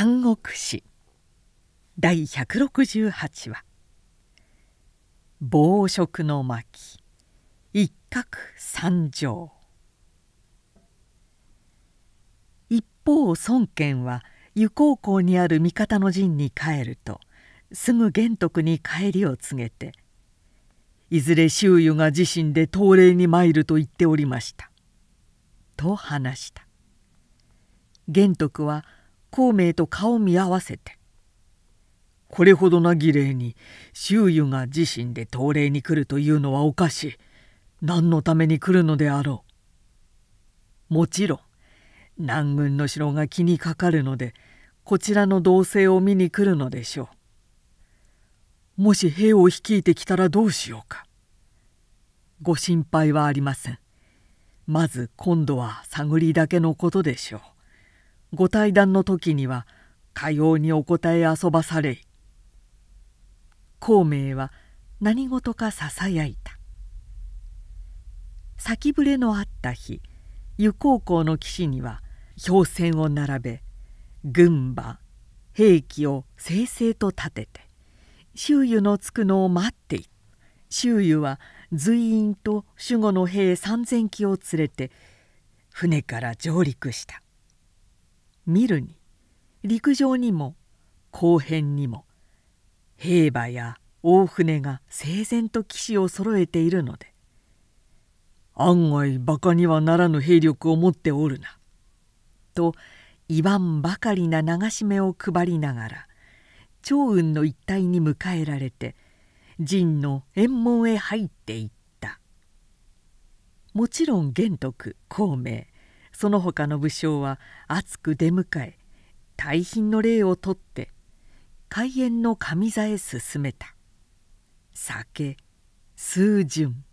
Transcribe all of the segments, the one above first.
三国史第168話「暴食の巻一角三条」一方孫権は湯高校にある味方の陣に帰るとすぐ玄徳に帰りを告げて「いずれ周囲が自身で東礼に参ると言っておりました」と話した。玄徳は「孔明と顔見合わせて「これほどな儀礼に周囲が自身で東礼に来るというのはおかしい何のために来るのであろう」もちろん南軍の城が気にかかるのでこちらの動静を見に来るのでしょうもし兵を率いてきたらどうしようかご心配はありませんまず今度は探りだけのことでしょうご対談の時にはかようにお答え遊ばされ孔明は何事かささやいた先触れのあった日湯高校の士には氷船を並べ軍馬兵器を正々と立てて周囲のつくのを待っていた周囲は随員と守護の兵3,000機を連れて船から上陸した見るに陸上にも後編にも兵馬や大船が整然と騎士を揃えているので案外馬鹿にはならぬ兵力を持っておるな」と言わんばかりな流し目を配りながら趙雲の一帯に迎えられて陣の縁門へ入っていったもちろん玄徳孔明その他の武将は熱く出迎え大賓の礼をとって開園の上座へ進めた酒数順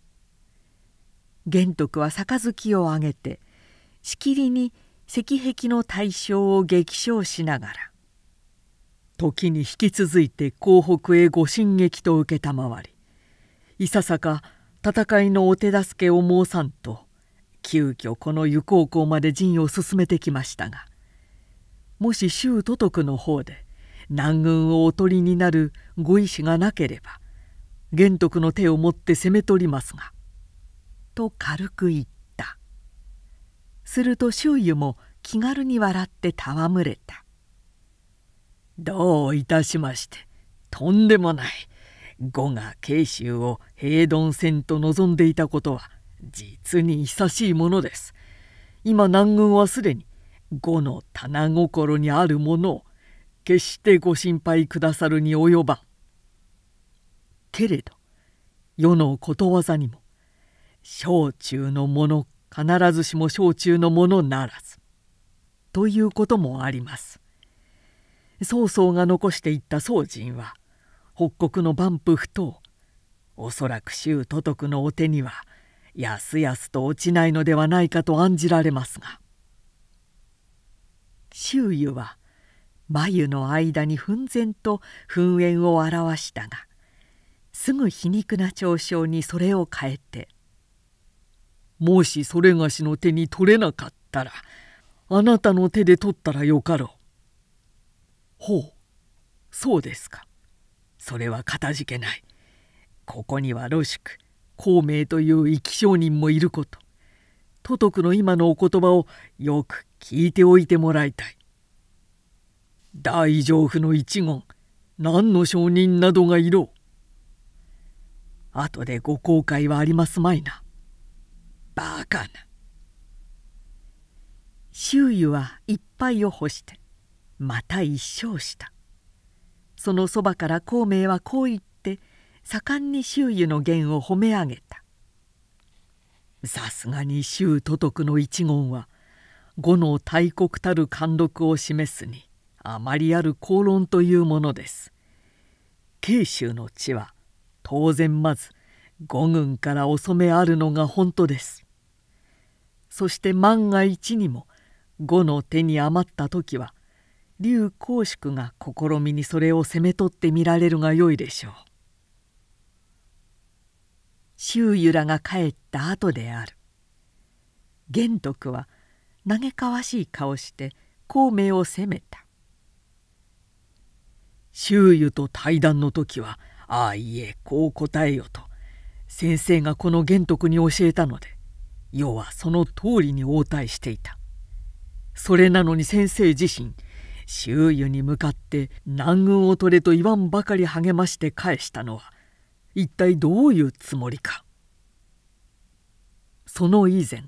玄徳は杯をあげてしきりに石壁の対象を激賞しながら「時に引き続いて江北へご進撃と承りいささか戦いのお手助けを申さんと」急遽この湯高校まで陣を進めてきましたがもし州都督の方で南軍をおとりになるご意志がなければ玄徳の手を持って攻め取りますが」と軽く言ったすると周囲も気軽に笑って戯れた「どういたしましてとんでもない」呉が慶州を平凡戦と望んでいたことは実に久しいものです。今南軍はすでに五の棚心にあるものを決してご心配くださるに及ばん。けれど世のことわざにも小中のもの必ずしも小中のものならずということもあります。曹操が残していった宋人は北国の万夫不当おそらく周都督のお手にはやすやすと落ちないのではないかと案じられますが周囲は眉の間に奮然と噴煙を表したがすぐ皮肉な嘲笑にそれを変えて「もしそれがしの手に取れなかったらあなたの手で取ったらよかろう」「ほうそうですかそれはかたじけないここにはろしく孔明という生き証人もいること都督の今のお言葉をよく聞いておいてもらいたい大丈夫の一言何の証人などがいろう後でご後悔はありますまいなバカな周囲は一杯を干してまた一生したそのそばから孔明はこう言っ盛んに周囲の言を褒め上げたさすがに周都督の一言は後の大国たる貫禄を示すにあまりある口論というものです慶州の地は当然まず五軍から遅めあるのが本当ですそして万が一にも呉の手に余った時は劉公祝が試みにそれを責め取ってみられるがよいでしょう周遊らが帰った後である玄徳は嘆かわしい顔して孔明を責めた周遊と対談の時はああいえこう答えよと先生がこの玄徳に教えたので要はその通りに応対していたそれなのに先生自身周遊に向かって南軍を取れと言わんばかり励まして返したのは一体どういうつもりかその以前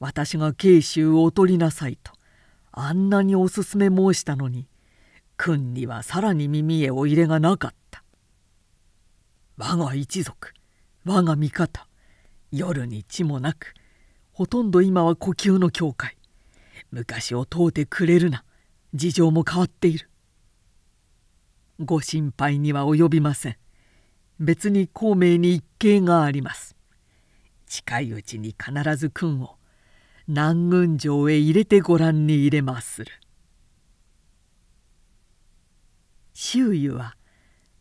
私が慶州をとりなさいとあんなにおすすめ申したのに君にはさらに耳へお入れがなかった我が一族我が味方夜に血もなくほとんど今は呼吸の境界昔を問うてくれるな事情も変わっているご心配には及びません別に孔明に一計があります近いうちに必ず君を南軍城へ入れてご覧に入れまする周囲は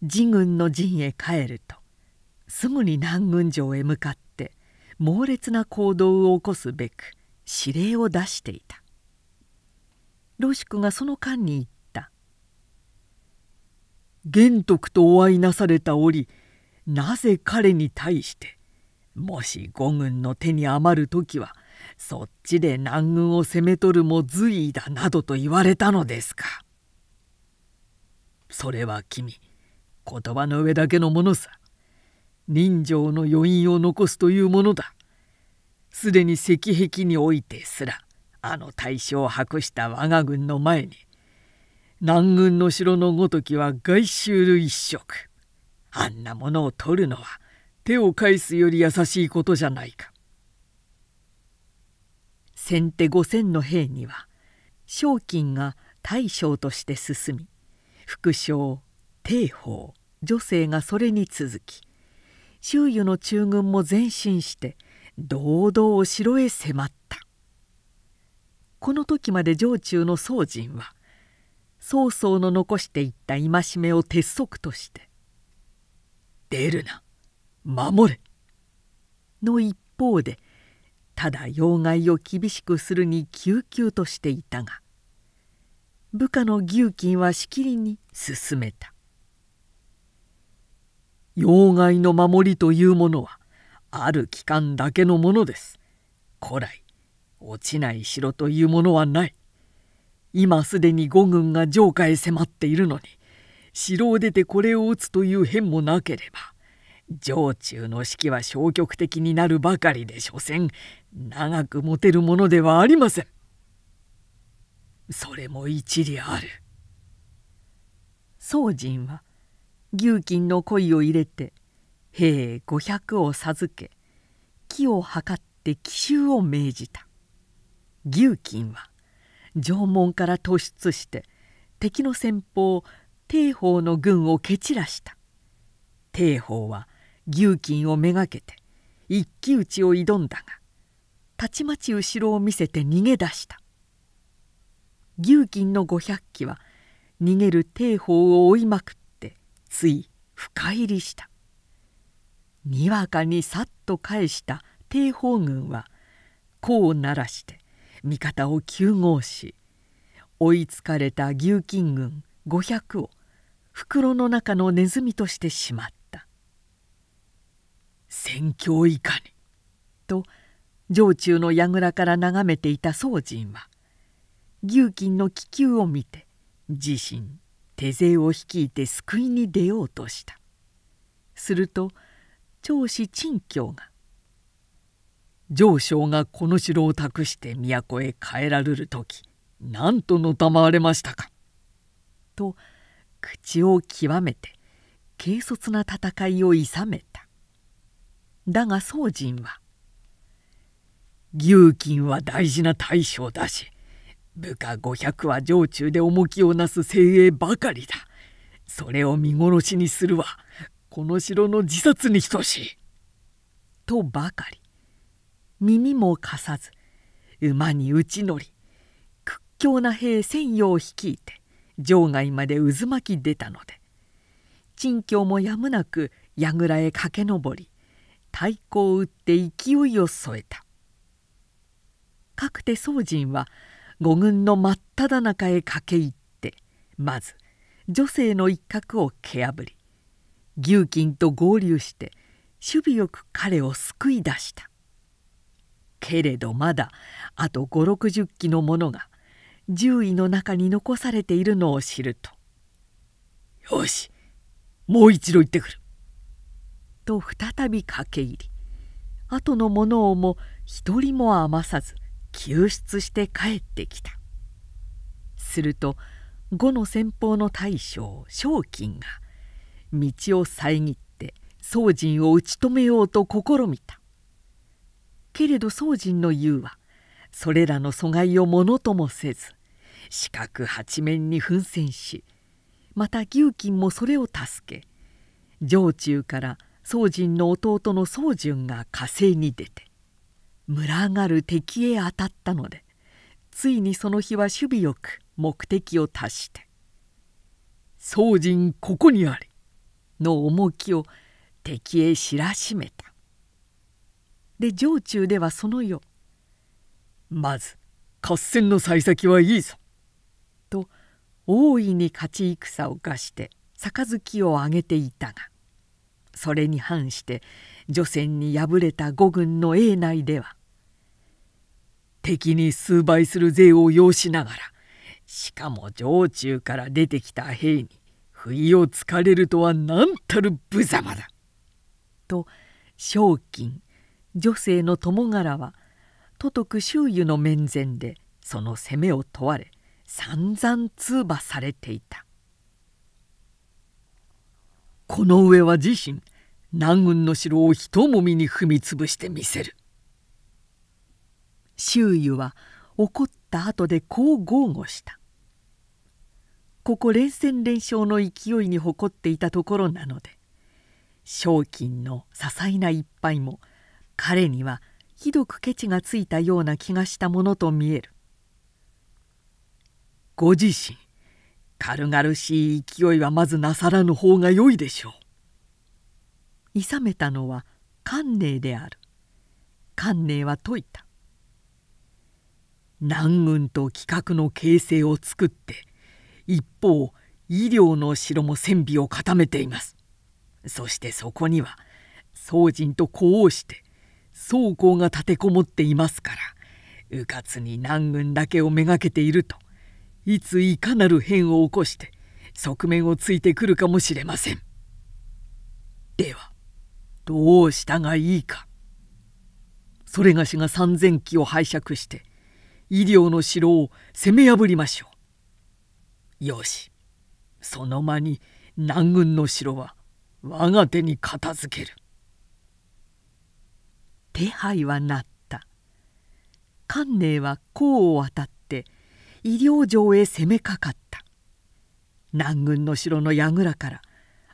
自軍の陣へ帰るとすぐに南軍城へ向かって猛烈な行動を起こすべく指令を出していたロシクがその間に言った「玄徳とお会いなされた折なぜ彼に対してもし五軍の手に余る時はそっちで南軍を攻め取るも随意だなどと言われたのですかそれは君言葉の上だけのものさ人情の余韻を残すというものだすでに石壁においてすらあの大将を博した我が軍の前に南軍の城のごときは外周類一色あんなものを取るのは手を返すより優しいことじゃないか。先手五千の兵には賞金が大将として進み副将帝法女性がそれに続き周囲の中軍も前進して堂々城へ迫ったこの時まで城中の宗仁は曹操の残していった戒めを鉄則として出るな守れ」の一方でただ要害を厳しくするに救急としていたが部下の牛金はしきりに進めた「要害の守りというものはある期間だけのものです。古来落ちない城というものはない。今すでに五軍が城下へ迫っているのに城を出てこれを打つという変もなければ城中の気は消極的になるばかりで所詮長く持てるものではありません。それも一理ある。宗仁は牛金の鯉を入れて兵五百を授け木を測って奇襲を命じた牛金は城門から突出して敵の先方帝鳳の軍を蹴散らした帝鵬は牛金をめがけて一騎打ちを挑んだがたちまち後ろを見せて逃げ出した牛金の五百騎は逃げる帝鳳を追いまくってつい深入りしたにわかにさっと返した帝鳳軍は功を鳴らして味方を急合し追いつかれた牛金軍500を袋の中のネズミとしてしまった「戦況いかに」と城中の櫓から眺めていた宗仁は牛金の気球を見て自身手勢を率いて救いに出ようとしたすると長子陳教が「上将がこの城を託して都へ帰られる時何とのたまわれましたか」と口を極めて軽率な戦いをいさめただが宗仁は「牛金は大事な大将だし部下500は城中で重きをなす精鋭ばかりだそれを見殺しにするはこの城の自殺に等しい」とばかり耳も貸さず馬に打ち乗り屈強な兵千葉を率いて場外まで渦巻き出たので陳橋もやむなく櫓へ駆け上り太鼓を打って勢いを添えたかくて宗仁は五軍の真っただ中へ駆け入ってまず女性の一角を蹴破り牛金と合流して守備よく彼を救い出したけれどまだあと5 6 0機の者が獣医の中に残されているのを知ると「よしもう一度行ってくる」と再び駆け入り後のものをも一人も余さず救出して帰ってきたすると後の先方の大将賞金が道を遮って宗仁を打ち止めようと試みたけれど宗仁の言うはそれらの阻害をものともせず四角八面に奮戦しまた牛金もそれを助け城中から宗仁の弟の宗純が火星に出て群がる敵へ当たったのでついにその日は守備よく目的を達して「宗仁ここにあり」の重きを敵へ知らしめた。で城中ではその夜まず合戦の幸先はいいぞ大いに勝ち戦を課して杯を挙げていたがそれに反して女戦に敗れた五軍の英内では敵に数倍する税を要しながらしかも城中から出てきた兵に不意をつかれるとは何たる無様だ」と賞金女性の友柄は都督周囲の面前でその責めを問われ散々通話されていたこの上は自身南軍の城をひともみに踏み潰してみせる周囲は怒った後でこう豪語したここ連戦連勝の勢いに誇っていたところなので賞金の些細な一杯も彼にはひどくケチがついたような気がしたものと見えるご自身軽々しい勢いはまずなさらぬ方がよいでしょう。いさめたのは観寧である。観寧は説いた。南軍と規格の形成を作って一方医療の城も戦備を固めています。そしてそこには宋人と呼応して宗公が立てこもっていますから迂闊に南軍だけをめがけているといついかなる変を起こして側面をついてくるかもしれませんではどうしたがいいかそれがしが三千機を拝借して医療の城を攻め破りましょうよしその間に南軍の城は我が手に片付ける手配はなった。観寧は甲を渡って医療城へ攻めかかった南軍の城の櫓から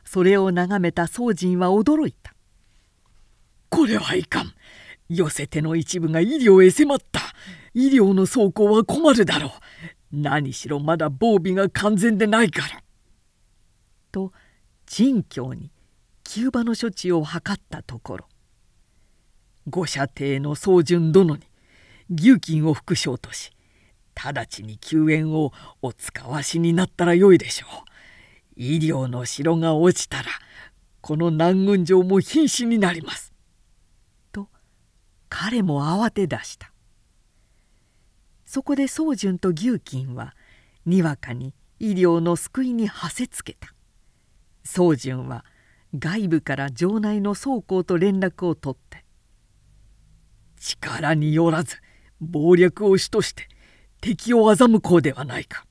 それを眺めた宗仁は驚いた「これはいかん寄せ手の一部が医療へ迫った医療の走行は困るだろう何しろまだ防備が完全でないから」と陳教に急場の処置を図ったところ御社邸の宗淳殿に牛金を副将とし直ちに救援をお使わしになったらよいでしょう。医療の城が落ちたらこの南軍城も瀕死になります。と彼も慌て出した。そこで宗純と牛金はにわかに医療の救いにはせつけた。宗純は外部から城内の倉庫と連絡を取って力によらず謀略を主として敵を欺こうではないか」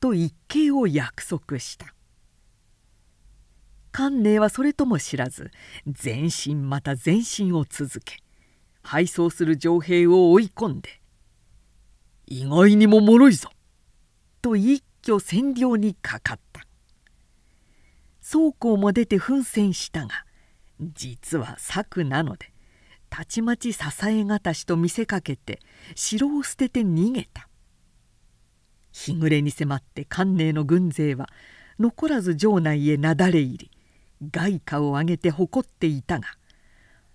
と一計を約束した観寧はそれとも知らず全身また全身を続け敗走する城兵を追い込んで「意外にも脆いぞ」と一挙占領にかかった宗公も出て奮戦したが実は策なのでたちまち支えがたしと見せかけて城を捨てて逃げた日暮れに迫って官寧の軍勢は残らず城内へなだれ入り外貨を上げて誇っていたが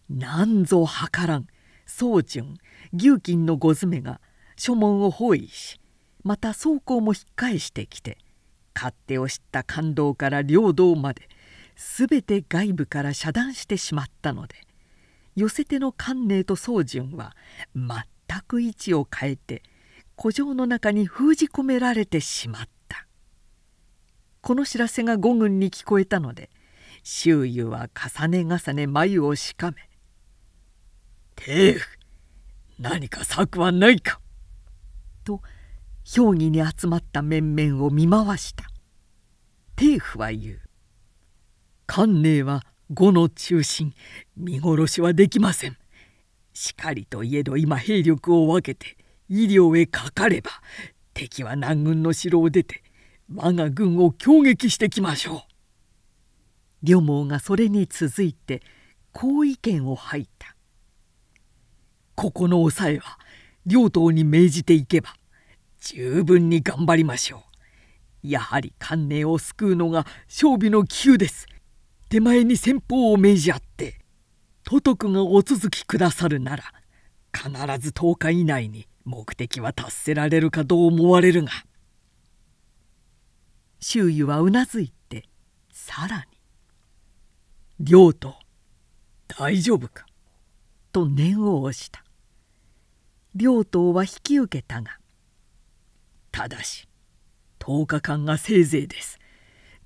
何ぞ計らん宗淳牛金の御詰めが書門を包囲しまた倉庫も引っ返してきて勝手を知った官道から領道まで全て外部から遮断してしまったので寄せての観寧と宗純は全く位置を変えて古城の中に封じ込められてしまったこの知らせが五軍に聞こえたので周囲は重ね重ね眉をしかめ「帝府何か策はないか!」と評議に集まった面々を見回した。帝府は言う「観寧は呉の中心見殺しはできませんしかりといえど今兵力を分けて医療へかかれば敵は南軍の城を出て我が軍を攻撃してきましょう両毛がそれに続いてこう意見を吐いたここの抑えは両党に命じていけば十分に頑張りましょうやはり観念を救うのが勝利の急です手前に先方を命じ合って都督がお続きくださるなら必ず10日以内に目的は達せられるかと思われるが周囲はうなずいてさらに「亮と大丈夫か?」と念を押した亮党は引き受けたが「ただし10日間がせいぜいです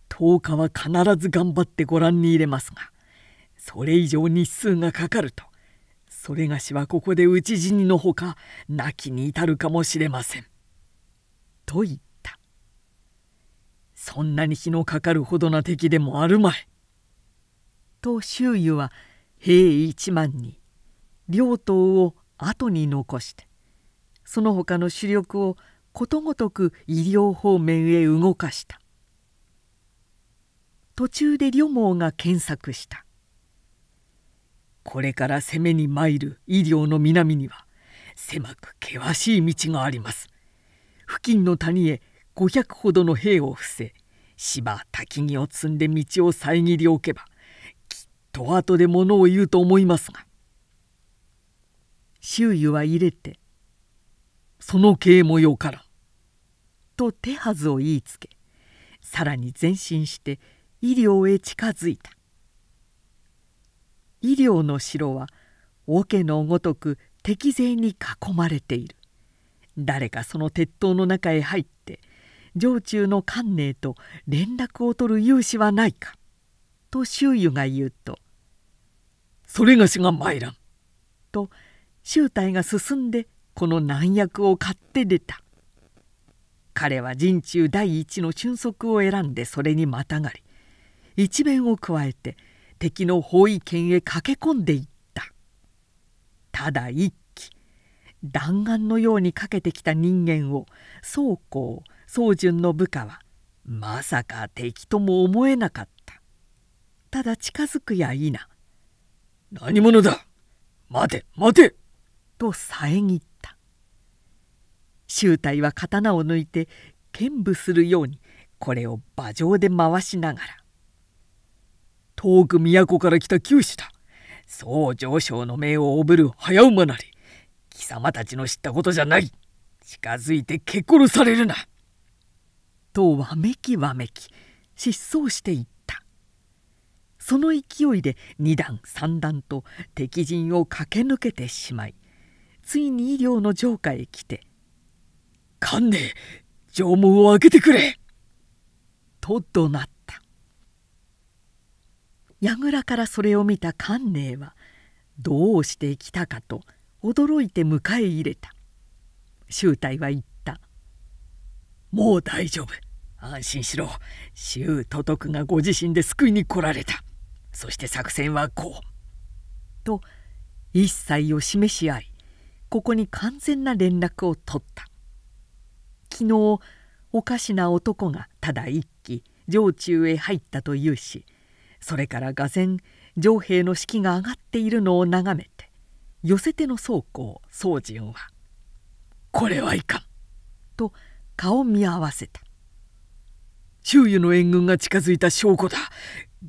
10日は必ず頑張ってご覧に入れますがそれ以上日数がかかるとそれがしはここで討ち死にのほか亡きに至るかもしれません」と言ったそんなに日のかかるほどな敵でもあるまい。と周囲は兵一万に両党を後に残してその他の主力をことごとく医療方面へ動かした途中で旅毛が検索したこれから攻めに参る医療の南には狭く険しい道があります付近の谷へ500ほどの兵を伏せ芝滝木を積んで道を遮りおけばきっと後で物を言うと思いますが周囲は入れて「その刑もよから」と手はずを言いつけさらに前進して医療へ近づいた医療の城は桶のごとく敵勢に囲まれている誰かその鉄塔の中へ入って城中の観寧と連絡を取る勇士はないかと周囲が言うと「それがしが参らん」と周隊が進んでこの難役を買って出た彼は陣中第一の俊足を選んでそれにまたがり一面を加えて敵の包囲圏へ駆け込んでいったただ一気弾丸のようにかけてきた人間を宗公宗淳の部下はまさか敵とも思えなかったただ近づくや否何者だ待て待てと遮った周体は刀を抜いて剣舞するようにこれを馬上で回しながら遠く都から来た九死だ。そう上昇の命をおぶる早馬なり。貴様たちの知ったことじゃない。近づいて蹴殺されるな。とわめきわめき、失踪していった。その勢いで二段三段と敵陣を駆け抜けてしまい、ついに医療の城下へ来て、観念、城門を開けてくれと怒鳴った。櫓からそれを見た観寧はどうして来たかと驚いて迎え入れた秀太は言った「もう大丈夫安心しろ周都徳がご自身で救いに来られたそして作戦はこう」と一切を示し合いここに完全な連絡を取った昨日おかしな男がただ一気城中へ入ったというしそれから俄然上兵の士気が上がっているのを眺めて寄せての倉庫を宗仁は「これはいかん」と顔見合わせた周囲の援軍が近づいた証拠だ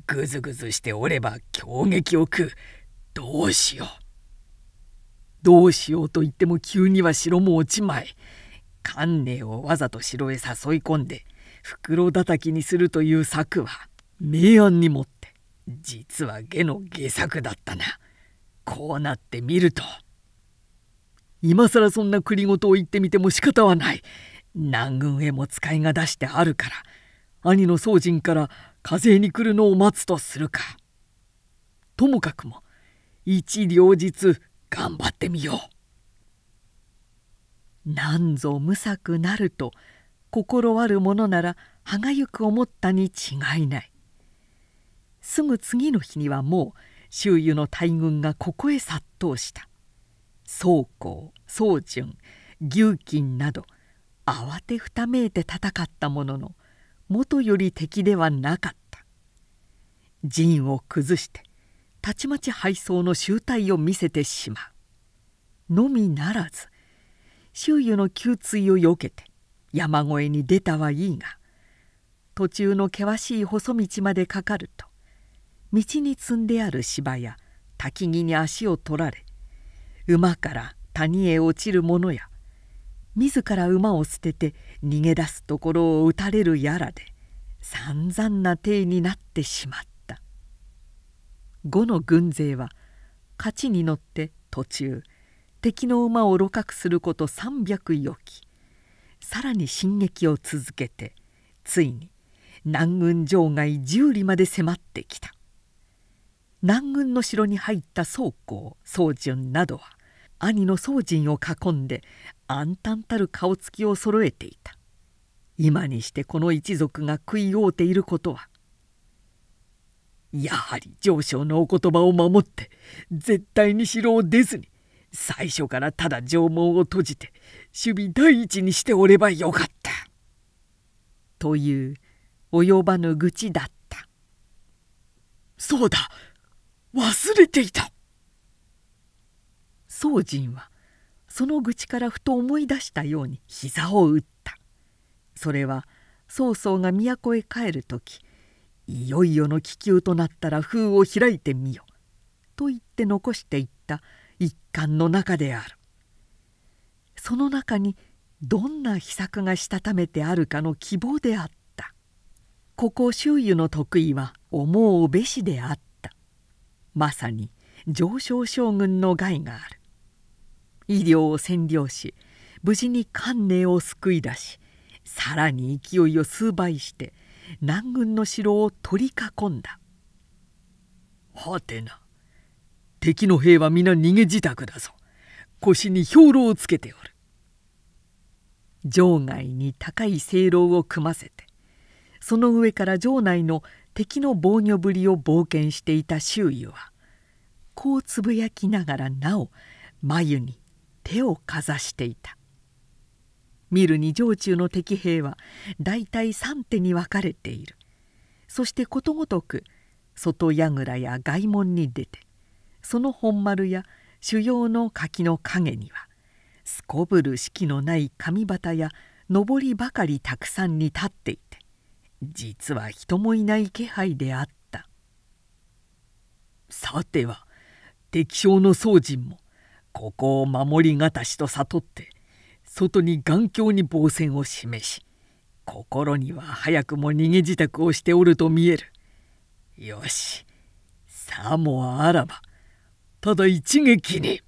ぐずぐずしておれば強撃を食うどうしようどうしようと言っても急には城も落ちまい観念をわざと城へ誘い込んで袋叩きにするという策は明暗にもって実は下の下策だったなこうなってみると今更そんな栗ごとを言ってみても仕方はない南軍へも使いが出してあるから兄の宗人から課税に来るのを待つとするかともかくも一両日頑張ってみよう何ぞ無策なると心あるものなら歯がゆく思ったに違いないすぐ次の日にはもう周囲の大軍がここへ殺到した宗公宗淳牛金など慌てふためいて戦ったものの元より敵ではなかった陣を崩してたちまち敗走の集大を見せてしまうのみならず周囲の給追をよけて山越えに出たはいいが途中の険しい細道までかかると道に積んである芝や滝木に足を取られ馬から谷へ落ちる者や自ら馬を捨てて逃げ出すところを打たれるやらで散々な体になってしまった五の軍勢は勝ちに乗って途中敵の馬を路獲すること300余機さらに進撃を続けてついに南軍場外10里まで迫ってきた南軍の城に入った宗公宗淳などは兄の宗仁を囲んで暗淡たる顔つきを揃えていた今にしてこの一族が食い合うていることはやはり上昇のお言葉を守って絶対に城を出ずに最初からただ城門を閉じて守備第一にしておればよかった。という及ばぬ愚痴だった。そうだ忘れていた宗仁はその愚痴からふと思い出したように膝を打ったそれは曹操が都へ帰る時いよいよの気球となったら封を開いてみよと言って残していった一巻の中であるその中にどんな秘策がしたためてあるかの希望であったここ周囲の得意は思うべしであったまさに上昇将軍の害がある医療を占領し無事に関寧を救い出しさらに勢いを数倍して南軍の城を取り囲んだはてな敵の兵は皆逃げ自宅だぞ腰に兵糧をつけておる城外に高い正楼を組ませてその上から城内の敵の防御ぶりを冒険していた周囲はこうつぶやきながらなお眉に手をかざしていた見るに城中の敵兵は大体3手に分かれているそしてことごとく外櫓や外門に出てその本丸や主要の柿の陰にはすこぶる式のない紙旗やぼりばかりたくさんに立っていた実は人もいない気配であったさては敵将の宗人もここを守りがたしと悟って外に頑強に防戦を示し心には早くも逃げ支度をしておると見えるよしさもあらばただ一撃に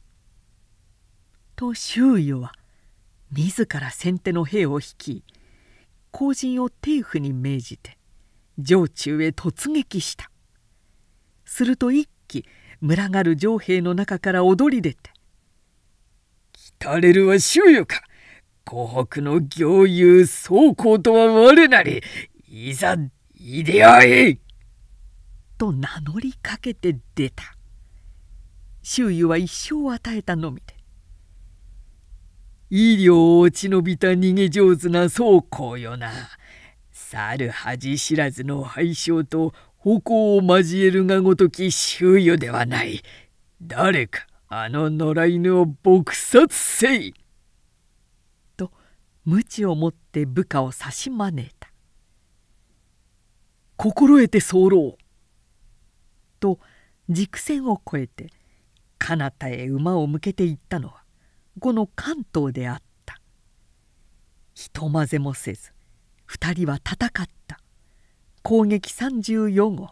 と周囲は自ら先手の兵を率い後陣を政府に命じて城中へ突撃したすると一騎群がる城兵の中から踊り出て「来たれるは周遊か湖北の行友宗公とは我なりいざいであえ!」と名乗りかけて出た周囲は一生与えたのみで医療をち延びた逃げ上手な倉庫よな。さる恥知らずの敗将と矛を交えるがごとき周囲ではない。誰かあの野良犬を撲殺せいと鞭を持って部下を差し招いた。心得て候と軸線を越えて彼方へ馬を向けていったのはこの関東であった人混ぜもせず2人は戦った攻撃34号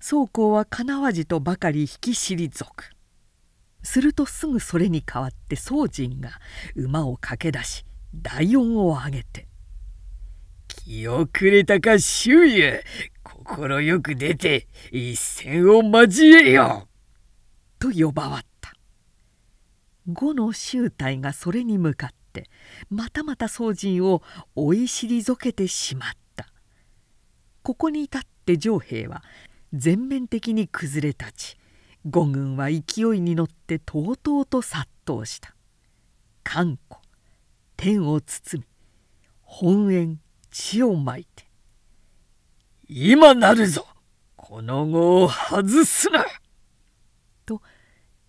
宗公は金和わじとばかり引き退くするとすぐそれに代わって宗仁が馬を駆け出し大音を上げて「気をくれたか周遊快く出て一戦を交えよ!」と呼ばわった。5の集体がそれに向かってまたまた宗仁を追い退けてしまったここに至って城兵は全面的に崩れ立ち五軍は勢いに乗ってとうとうと殺到した寒湖天を包み本縁地をまいて「今なるぞこの後を外すな!」と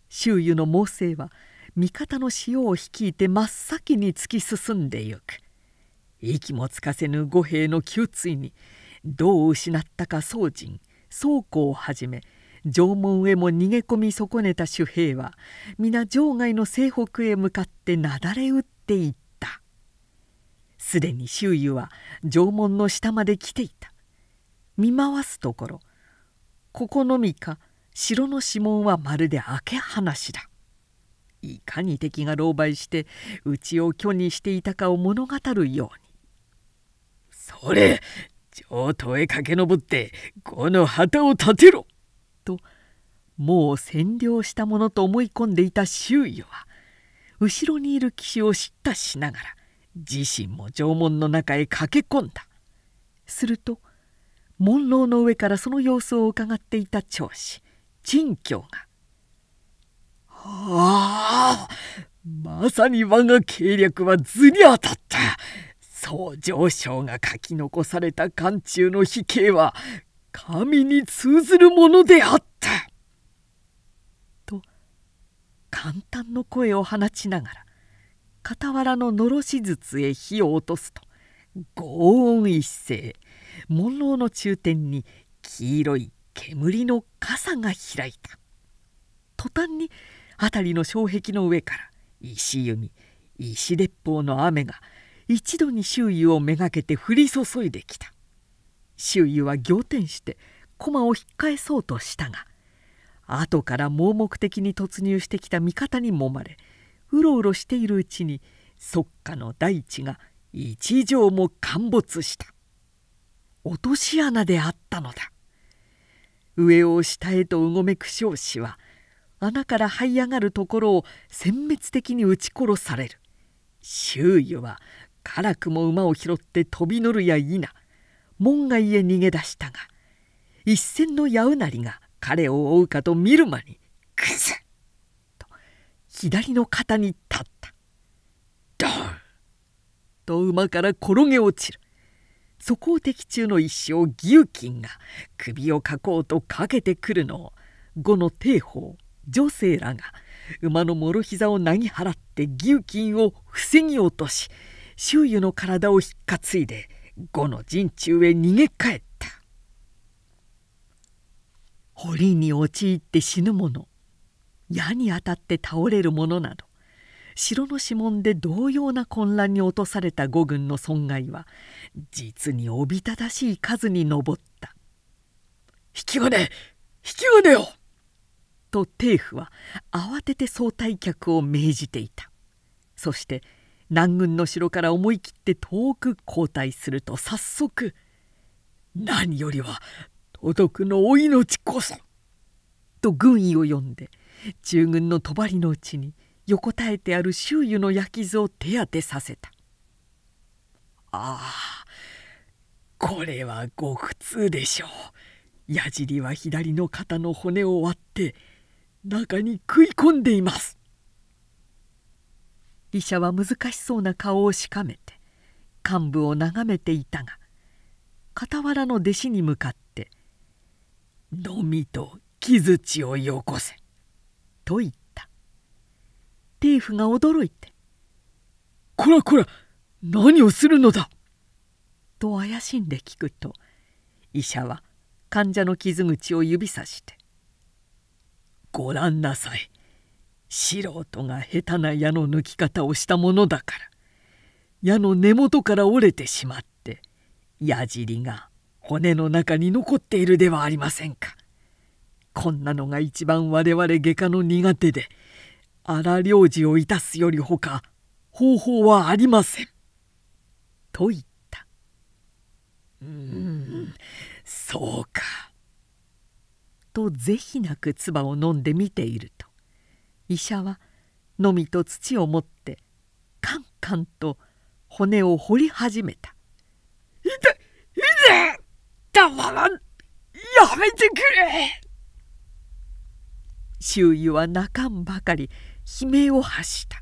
周囲の猛省は「味方の潮を率いて真っ先に突き進んでゆく息もつかせぬ五兵の窮追にどう失ったか宗人宗庫をはじめ城門へも逃げ込み損ねた守兵は皆城外の西北へ向かってなだれ打っていったすでに周囲は城門の下まで来ていた見回すところここのみか城の指紋はまるで開け放しだいかに敵が狼狽してうちを虚にしていたかを物語るようにそれ上等へ駆け上ってこの旗を立てろともう占領したものと思い込んでいた周囲は後ろにいる騎士を叱咤しながら自身も縄文の中へ駆け込んだすると門楼の上からその様子をうかがっていた長子陳教がああまさに我が計略は図に当たった総上将が書き残された漢中の秘形は神に通ずるものであったと簡単の声を放ちながら傍らののろし筒へ火を落とすと轟音一斉門楼の中点に黄色い煙の傘が開いた途端に辺りの障壁の上から石弓石鉄砲の雨が一度に周囲をめがけて降り注いできた周囲は仰天して駒を引っ返そうとしたが後から盲目的に突入してきた味方にもまれうろうろしているうちに即下の大地が一畳も陥没した落とし穴であったのだ上を下へとうごめく少子は穴から這い上がるところを殲滅的に撃ち殺される周囲は辛くも馬を拾って飛び乗るや否門外へ逃げ出したが一線の矢うなりが彼を追うかと見る間にクズと左の肩に立ったドンと馬から転げ落ちるそこを的中の一生義勇金が首をかこうとかけてくるのを後の帝宝女性らが馬のろ膝をなぎ払って牛筋を防ぎ落とし周囲の体を引っかついで呉の陣中へ逃げ帰った堀に陥って死ぬ者矢に当たって倒れる者など城の指紋で同様な混乱に落とされた五軍の損害は実におびただしい数に上った引き金引き金をとテ府は慌てて総退却を命じていたそして南軍の城から思い切って遠く後退すると早速「何よりは都督のお命こそ!」と軍医を呼んで従軍の帳のうちに横たえてある周囲の焼き図を手当てさせた「ああこれはご苦痛でしょう」。矢尻は左の肩の骨を割って中に食い込んでいます医者は難しそうな顔をしかめて患部を眺めていたが傍らの弟子に向かって「のみと木ちをよこせ」と言ったテーフが驚いて「こらこら何をするのだ!」と怪しんで聞くと医者は患者の傷口を指さしてごらんなさい素人が下手な矢の抜き方をしたものだから矢の根元から折れてしまって矢尻が骨の中に残っているではありませんか。こんなのが一番我々外科の苦手で荒領事をいたすよりほか方法はありません。と言った。うーんそうか。と是非なく唾を飲んでみていると医者はのみと土を持ってカンカンと骨を掘り始めた「痛い痛いたまらんやめてくれ!」周囲は泣かんばかり悲鳴を発した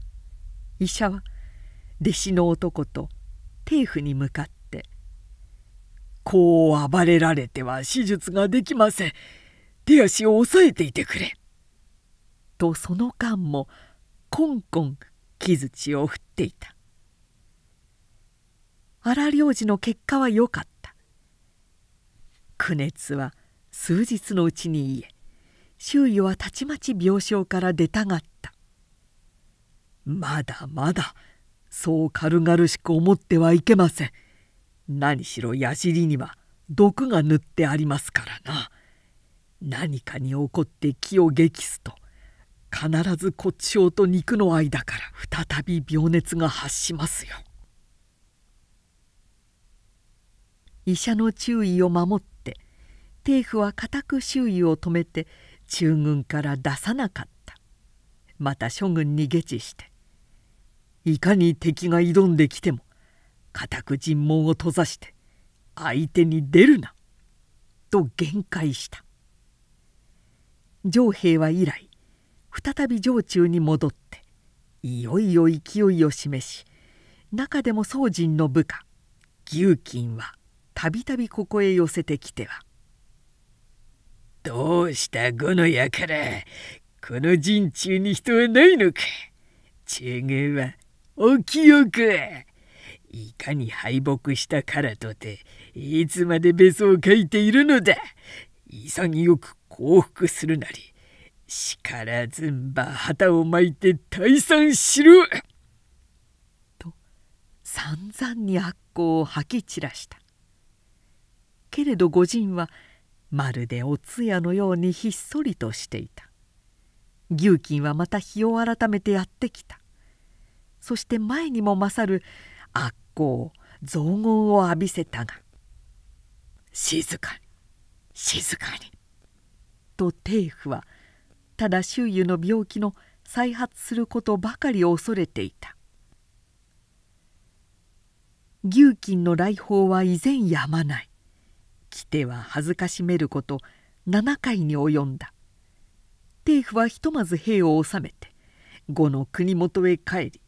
医者は弟子の男とテ府に向かって「こう暴れられては手術ができません。手足を押さえていてくれ」とその間もこんこん木ちを振っていた荒領事の結果は良かった苦熱は数日のうちに癒え周囲はたちまち病床から出たがったまだまだそう軽々しく思ってはいけません何しろやしりには毒が塗ってありますからな何かに怒って気を激すと必ず骨頂と肉の間から再び病熱が発しますよ。医者の注意を守って政府は固く周囲を止めて中軍から出さなかったまた諸軍に下知していかに敵が挑んできても固く尋問を閉ざして相手に出るなと限界した城兵は以来再び城中に戻っていよいよ勢いを示し中でも宗仁の部下牛金はたびたびここへ寄せてきては「どうした五の矢からこの陣中に人はないのか中軍はお清くいかに敗北したからとていつまで別そをかいているのだ潔く報復するなり力ずんば旗を巻いて退散しろ!」と散々に悪行を吐き散らしたけれど御仁はまるでお通夜のようにひっそりとしていた牛金はまた日を改めてやってきたそして前にも勝る悪行雑言を浴びせたが静かに静かにと定夫はただ周囲の病気の再発することばかりを恐れていた牛金の来訪は依然やまない来ては恥ずかしめること7回に及んだ定夫はひとまず兵を収めて後の国元へ帰り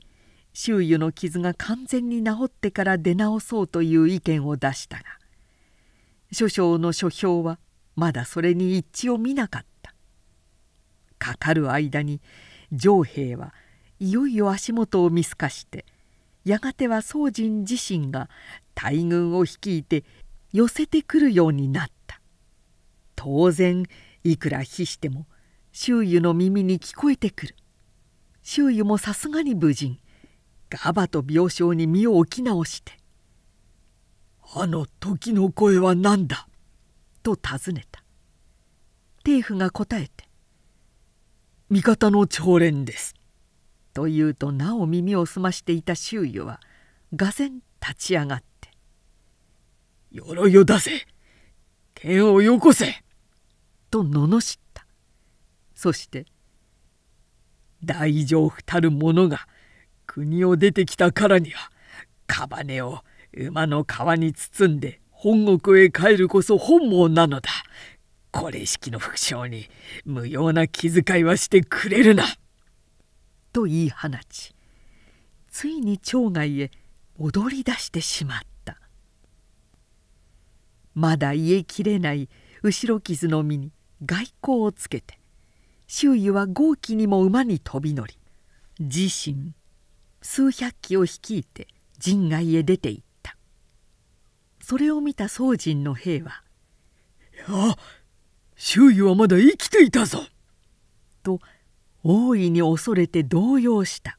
周囲の傷が完全に治ってから出直そうという意見を出したが諸将の書評はまだそれに一致を見なかったかかる間に上兵はいよいよ足元を見透かしてやがては宗仁自身が大軍を率いて寄せてくるようになった当然いくら非しても周囲の耳に聞こえてくる周囲もさすがに無人ガバと病床に身を置き直して「あの時の声は何だ?」と尋ねたテフが答えて「味方の朝練です」と言うとなお耳を澄ましていた周囲はがぜ立ち上がって「鎧を出せ剣をよこせ!」と罵ったそして「大丈夫たる者が国を出てきたからには」カバネを馬の皮に包んで本国へ帰るこそ本望なのだ。これ式の副将に無用な気遣いはしてくれるな。と言い放ちついに町外へ踊り出してしまったまだ癒えきれない後ろ傷の身に外交をつけて周囲は豪気にも馬に飛び乗り自身数百騎を率いて陣外へ出ていった。それを見た宗人の兵は「あ周囲はまだ生きていたぞ!」と大いに恐れて動揺した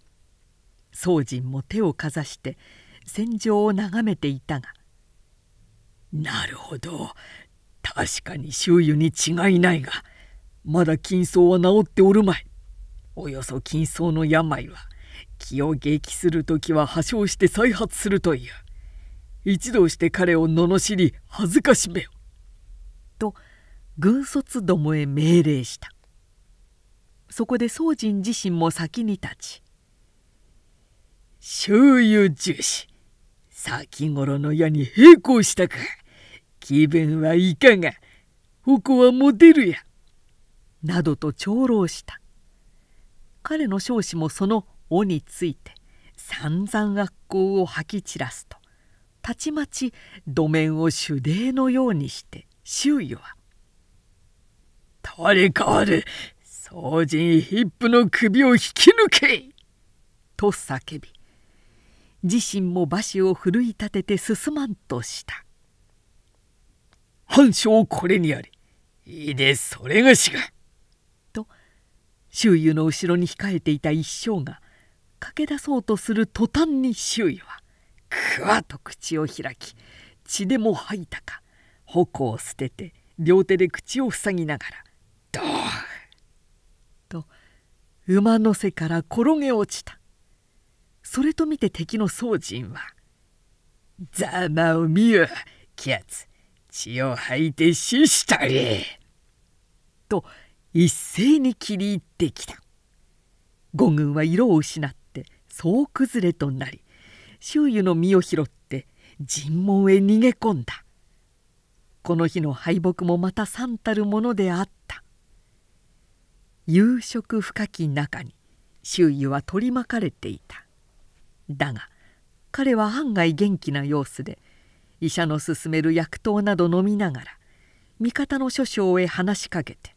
宗人も手をかざして戦場を眺めていたが「なるほど確かに周囲に違いないがまだ金層は治っておるまいおよそ金層の病は気を激する時は破傷して再発するという一同して彼を罵り恥ずかしめよ」と軍卒どもへ命令したそこで宗仁自身も先に立ち「周遊重視先頃の矢に並行したか気分はいかが矛は持てるや」などと長老した彼の彰子もその尾について散々悪行を吐き散らすとたちまち土面を手礼のようにして周囲は「誰かある総人ヒップの首を引き抜け!」と叫び自身も馬車を奮い立てて進まんとした「半生これにありいいでそれがしが」と周囲の後ろに控えていた一生が駆け出そうとする途端に周囲はくわと口を開き血でも吐いたか矛を捨てて両手で口を塞ぎながら「ドー!」と馬の背から転げ落ちたそれと見て敵の宗人は「ざまを見よキャツ血を吐いて死したり!」と一斉に切り入ってきた五軍は色を失って総崩れとなり周囲の身を拾って尋問へ逃げ込んだこの日の敗北もまた惨たるものであった夕食深き中に周囲は取り巻かれていただが彼は案外元気な様子で医者の勧める薬湯など飲みながら味方の諸将へ話しかけて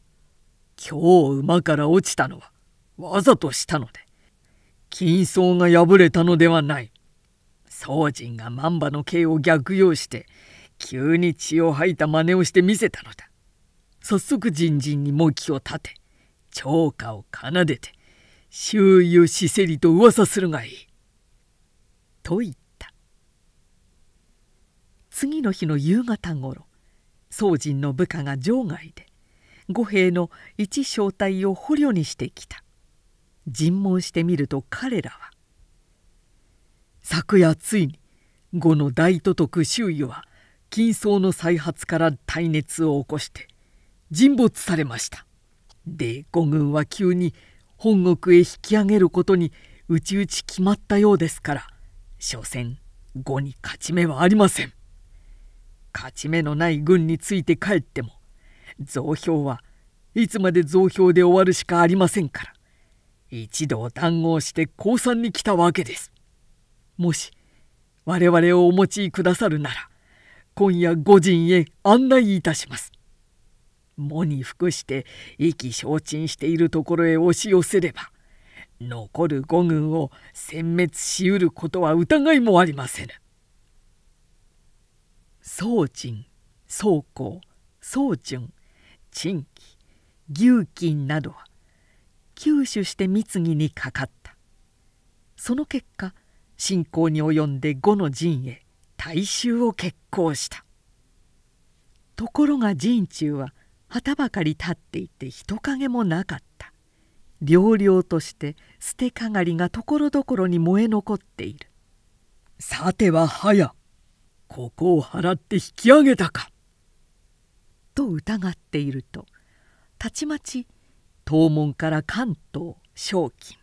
「今日馬から落ちたのはわざとしたので金層が破れたのではない。宗人が万馬の刑を逆用して急に血を吐いた真似をして見せたのだ。早速人参に模擬を立て超歌を奏でて周遊しせりと噂するがいい。と言った。次の日の夕方ごろ宗人の部下が場外で五兵の一小隊を捕虜にしてきた。尋問してみると彼らは「昨夜ついに後の大都督周囲は金層の再発から耐熱を起こして沈没されました」で五軍は急に本国へ引き上げることにうちうち決まったようですから所詮後に勝ち目はありません勝ち目のない軍について帰っても増票はいつまで増票で終わるしかありませんから一度談合して降参に来たわけです。もし我々をお持ちくださるなら今夜御陣へ案内いたします。喪に服して意気消沈しているところへ押し寄せれば残る五軍を殲滅しうることは疑いもありませぬ。宋人宋公宋順陳貴牛金などは吸収して貢ぎにかかったその結果信仰に及んで五の陣へ大衆を決行したところが陣中は旗ばかり立っていて人影もなかった寥々として捨てかがりがところどころに燃え残っているさてははやここを払って引き上げたかと疑っているとたちまち東門から関東正金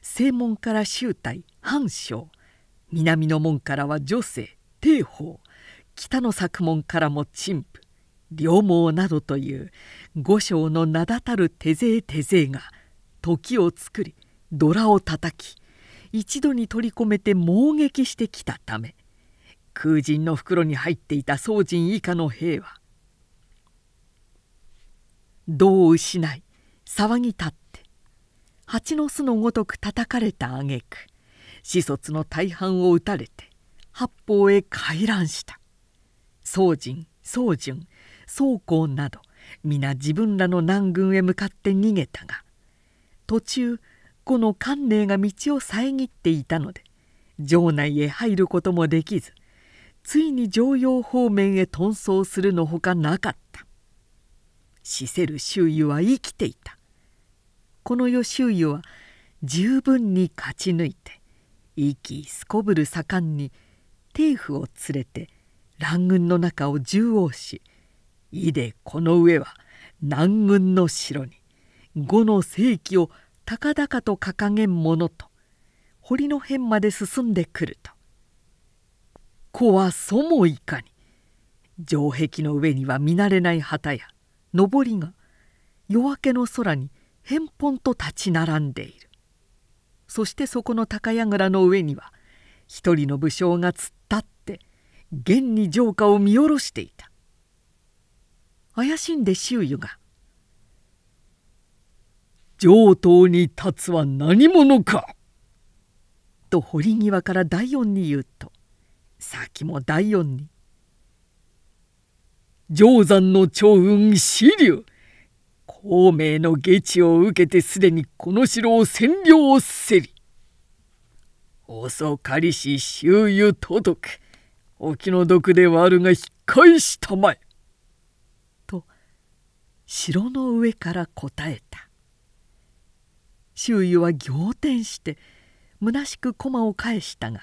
正門から周泰藩将南の門からは女性帝宝北の作門からも陳腐両毛などという五章の名だたる手勢手勢が時を作りドラを叩き一度に取り込めて猛撃してきたため空人の袋に入っていた宋人以下の兵は「どう失い騒ぎ立って蜂の巣のごとく叩かれた挙句子卒の大半を討たれて八方へ回覧した宗仁宗純宗公など皆自分らの南軍へ向かって逃げたが途中この官寧が道を遮っていたので城内へ入ることもできずついに城陽方面へ遁走するのほかなかった死せる周囲は生きていたこの義家は十分に勝ち抜いて息すこぶる盛んに政府を連れて乱軍の中を縦横しいでこの上は南軍の城に五の世紀を高々と掲げんものと堀の辺まで進んでくると子はそもいかに城壁の上には見慣れない旗や上りが夜明けの空に偏本と立ち並んでいるそしてそこの高櫓の上には一人の武将が突っ立って現に城下を見下ろしていた怪しんで周囲が「上等に立つは何者か!」と堀際から第四に言うと先も第四に「定山の長雲紫龍孔明の下地を受けてすでにこの城を占領せり。遅かりし周遊届く、お気の毒ではあるが引っ返したまえ。と、城の上から答えた。周囲は仰天して虚しく駒を返したが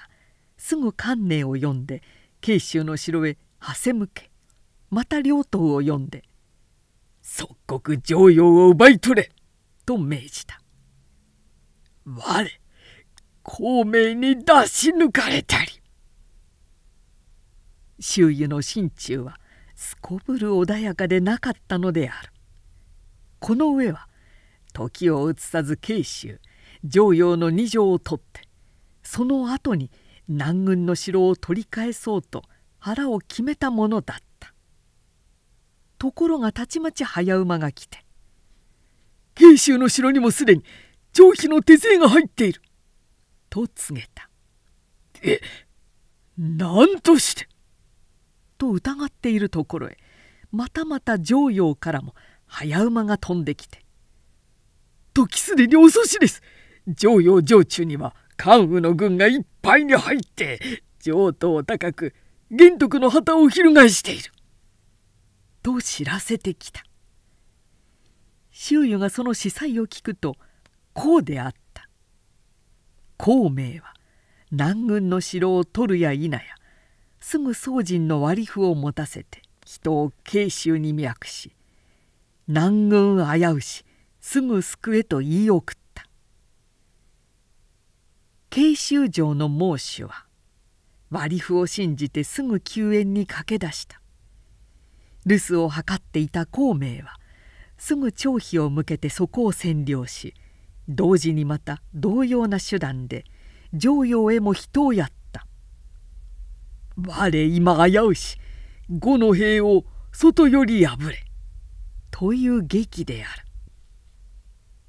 すぐ観念を読んで慶州の城へはせ向けまた両党を読んで即刻常用を奪い取れと命じた我孔明に出し抜かれたり周囲の心中はすこぶる穏やかでなかったのであるこの上は時を移さず慶州常陽の二条を取ってその後に南軍の城を取り返そうと腹を決めたものだったところがたちまち早馬が来て「慶州の城にもすでに上皮の手勢が入っている」と告げた「えなんとして!」と疑っているところへまたまた城陽からも早馬が飛んできて「時すでに遅しです城陽城中には関羽の軍がいっぱいに入って上等高く玄徳の旗を翻している」。と知らせてきた周囲がその司祭を聞くとこうであった孔明は南軍の城を取るや否やすぐ宋人の割符を持たせて人を慶州に脈し南軍危うしすぐ救えと言い送った慶州城の孟主は割符を信じてすぐ救援に駆け出した留守を図っていた孔明はすぐ張飛を向けてそこを占領し同時にまた同様な手段で常陽へも人をやった「我今危うし五の兵を外より破れ」という劇である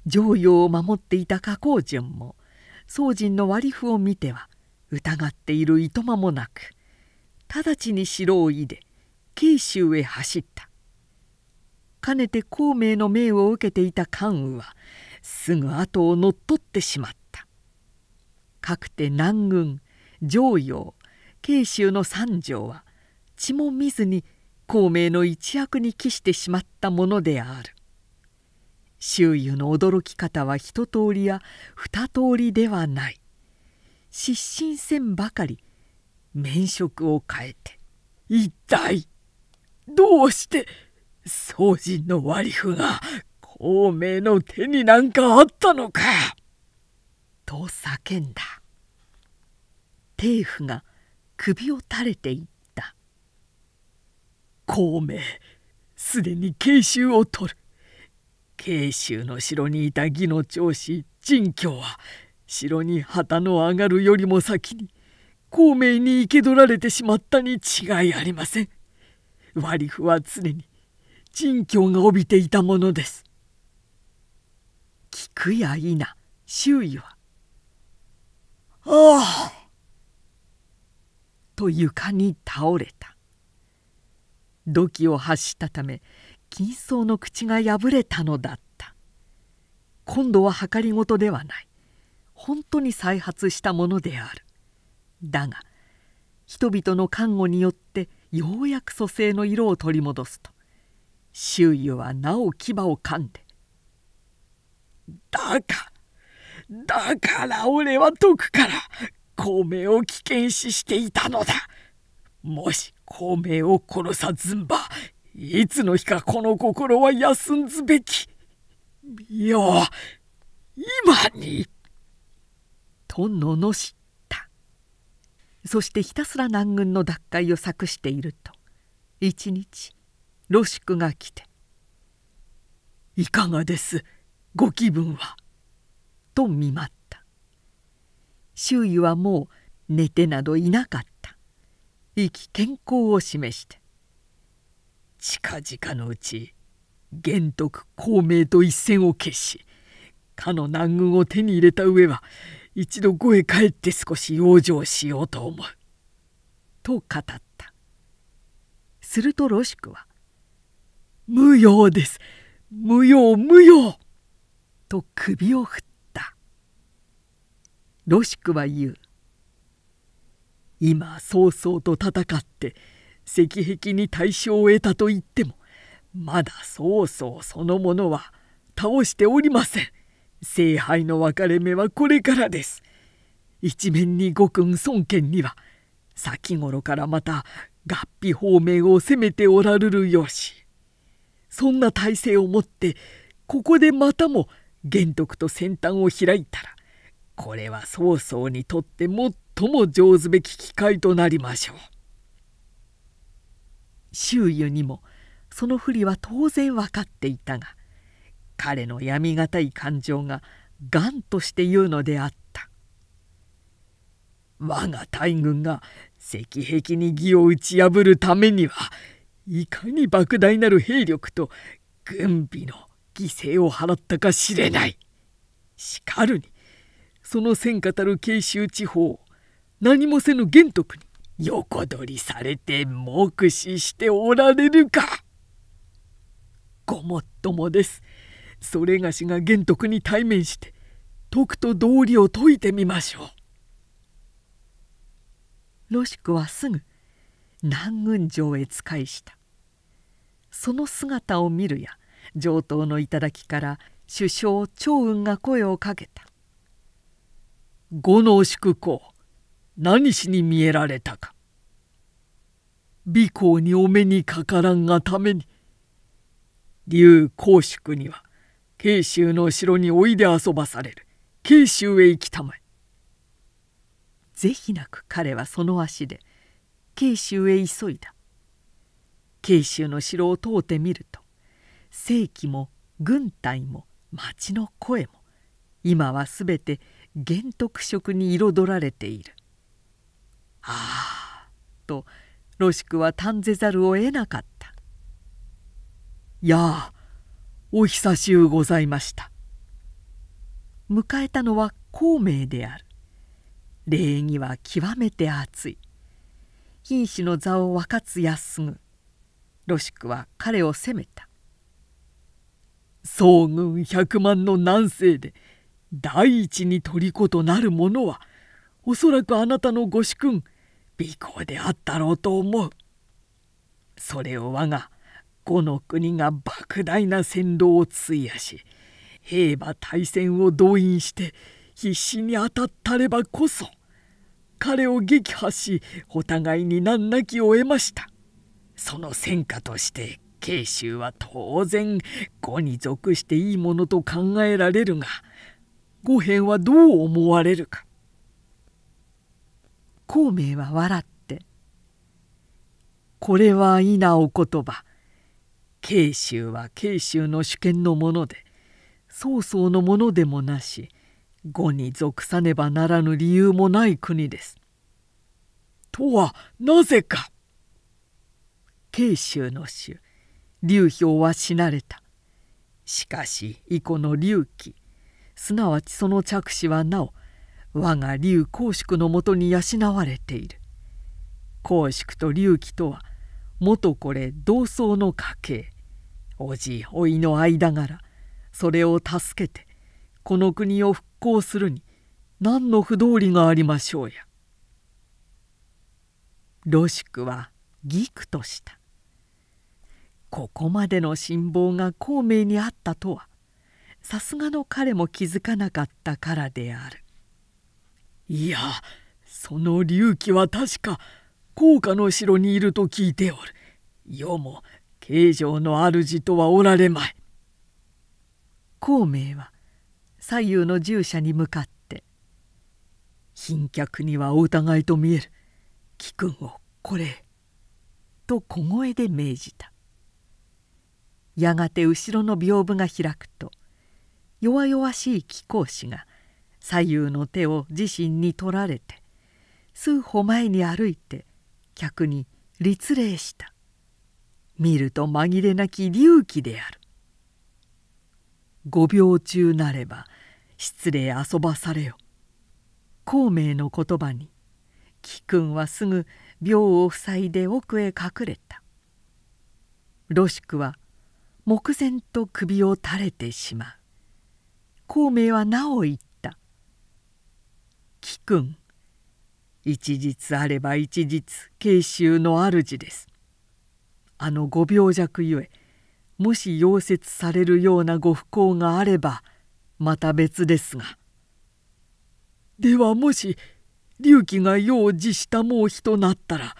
常陽を守っていた加工順も宗仁の割符を見ては疑っているいとまもなく直ちに城をいで慶州へ走ったかねて孔明の命を受けていた関羽はすぐ後を乗っ取ってしまったかくて南軍上陽慶州の三条は血も見ずに孔明の一役に帰してしまったものである周囲の驚き方は一通りや二通りではない失神戦ばかり免職を変えて「痛い!」どうして宗人の割符が孔明の手になんかあったのか!」と叫んだ帝府が首を垂れていった「孔明すでに慶州を取る慶州の城にいた義の長子陳教は城に旗の上がるよりも先に孔明に生け捕られてしまったに違いありません。割り符は常に陳虚が帯びていたものです。聞くや否周囲は「ああ!」と床に倒れた土器を発したため金層の口が破れたのだった今度は計りごとではない本当に再発したものであるだが人々の看護によってようやく蘇生の色を取り戻すと周囲はなお牙を噛んで「だかだから俺は毒から孔明を危険視していたのだもし孔明を殺さずんばいつの日かこの心は休んずべきよ今に」と罵しそしてひたすら南軍の奪回を策していると一日ロシクが来て「いかがですご気分は」と見舞った周囲はもう寝てなどいなかった意気健康を示して「近々のうち玄徳孔明と一線を決しかの南軍を手に入れた上は一度呉へ帰って少し養生しようと思う」と語ったするとロシクは「無用です無用無用!」と首を振ったロシクは言う「今曹操と戦って石壁に大勝を得たと言ってもまだ曹操そのものは倒しておりません。聖杯の分かれ目はこれからです。一面に五君孫権には先頃からまた合皮方面を攻めておられるよしそんな体制をもってここでまたも玄徳と先端を開いたらこれは曹操にとって最も上手べき機会となりましょう。周囲にもその不利は当然分かっていたが彼の闇がたい感情ががんとして言うのであった我が大軍が石壁に義を打ち破るためにはいかに莫大なる兵力と軍備の犠牲を払ったか知れないしかるにその戦果たる慶州地方何もせぬ玄徳に横取りされて目視しておられるかごもっともですそれがしが玄徳に対面して徳と道理を説いてみましょう。ロシクはすぐ南軍城へ仕えしたその姿を見るや上等の頂から首相趙雲が声をかけた「五能宿公何しに見えられたか」「美公にお目にかからんがために」「竜公宿には慶州の城においで遊ばされる慶州へ行きたまえ」是非なく彼はその足で慶州へ急いだ慶州の城を通ってみると世紀も軍隊も町の声も今はすべて玄徳色に彩られている。ああとロシクはたぜざるを得なかった。やあお久しゅうございました」迎えたのは孔明である礼儀は極めて熱い瀕死の座を分かつ安ぐロシクは彼を責めた総軍百万の南西で第一に虜となる者はおそらくあなたのご主君美行であったろうと思うそれを我がこの国が莫大な戦狼を費やし兵馬大戦を動員して必死に当たったればこそ彼を撃破しお互いに難なきを得ましたその戦果として慶州は当然呉に属していいものと考えられるが五辺はどう思われるか孔明は笑って「これはいなお言葉慶州は慶州の主権のもので曹操のものでもなし後に属さねばならぬ理由もない国です。とはなぜか慶州の主劉氷は死なれた。しかし以降の劉貴すなわちその着手はなお我が劉公祝のもとに養われている。公祝と劉貴とは元これ同窓の家系おじおいの間柄それを助けてこの国を復興するに何の不道理がありましょうや。ロシクはギクとした。ここまでの辛抱が孔明にあったとはさすがの彼も気づかなかったからである。いやその隆起は確か高架の城にいると聞いておる。世も慶城の主とはおられまい。孔明は左右の従者に向かって「賓客にはお疑いと見える貴君をこれ」と小声で命じた。やがて後ろの屏風が開くと弱々しい貴公子が左右の手を自身に取られて数歩前に歩いて客に立礼した見ると紛れなき隆起である五秒中なれば失礼遊ばされよ孔明の言葉に貴君はすぐ病を塞いで奥へ隠れたロシクは目前と首を垂れてしまう孔明はなお言った「貴君一日あれば一日慶州の主です。あのご病弱ゆえもし溶接されるようなご不幸があればまた別ですが。ではもし隆起が用事したもう日となったら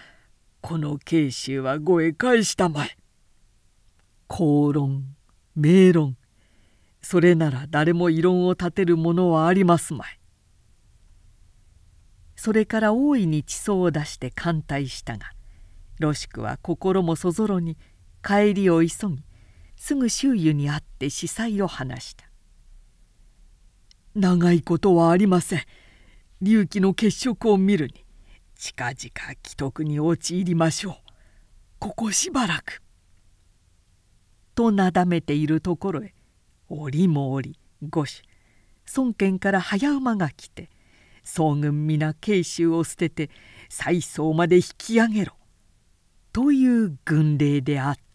この慶州はごへ返したまえ。公論名論それなら誰も異論を立てるものはありますまい。それから大いに地層を出して歓待したがロシクは心もそぞろに帰りを急ぎすぐ周囲に会って司祭を話した「長いことはありません隆起の血色を見るに近々既得に陥りましょうここしばらく」となだめているところへ折も折御所孫権から早馬が来て総軍皆慶州を捨てて西宋まで引き上げろ」という軍令であった。